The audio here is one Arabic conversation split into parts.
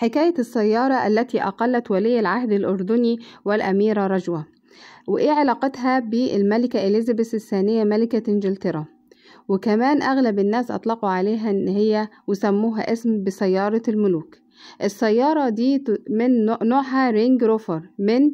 حكاية السيارة التي أقلت ولي العهد الأردني والأميرة رجوة وإيه علاقتها بالملكة إليزابيث الثانية ملكة إنجلترا وكمان أغلب الناس أطلقوا عليها إن هي وسموها اسم بسيارة الملوك السيارة دي من نوعها رينج روفر من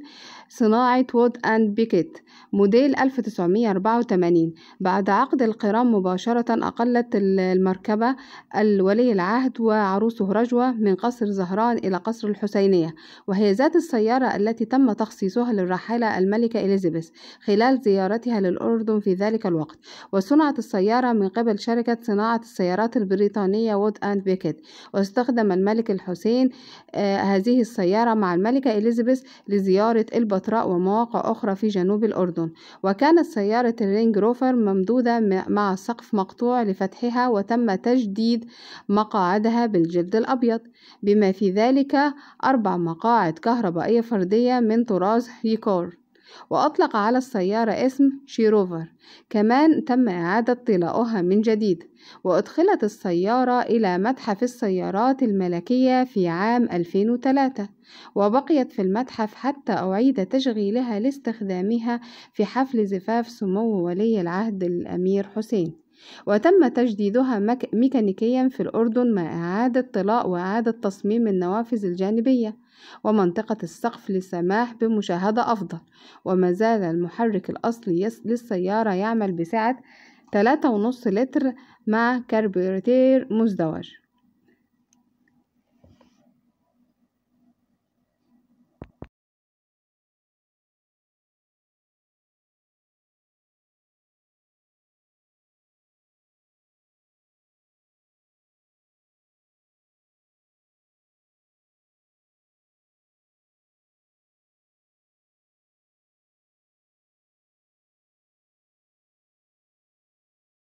صناعة وود أند بيكيت موديل 1984 بعد عقد القران مباشرة أقلت المركبة الولي العهد وعروسه رجوة من قصر زهران إلى قصر الحسينية وهي ذات السيارة التي تم تخصيصها للراحلة الملكة إليزابيث خلال زيارتها للأردن في ذلك الوقت وصنعت السيارة من قبل شركة صناعة السيارات البريطانية وود أند بيكيت واستخدم الملك الحسين آه، هذه السيارة مع الملكة إليزابيث لزيارة البتراء ومواقع أخرى في جنوب الأردن لندن وكانت سيارة الرينج روفر ممدودة مع سقف مقطوع لفتحها وتم تجديد مقاعدها بالجلد الأبيض بما في ذلك أربع مقاعد كهربائية فردية من طراز هيكور وأطلق على السيارة اسم شيروفر كمان تم إعادة طلاؤها من جديد وأدخلت السيارة إلى متحف السيارات الملكية في عام 2003 وبقيت في المتحف حتى أعيد تشغيلها لاستخدامها في حفل زفاف سمو ولي العهد الأمير حسين وتم تجديدها ميكانيكيا في الأردن مع إعادة طلاء وإعادة تصميم النوافذ الجانبية ومنطقة السقف للسماح بمشاهدة أفضل وما زال المحرك الأصلي للسيارة يعمل بسعة 3.5 لتر مع كاربوريتير مزدوج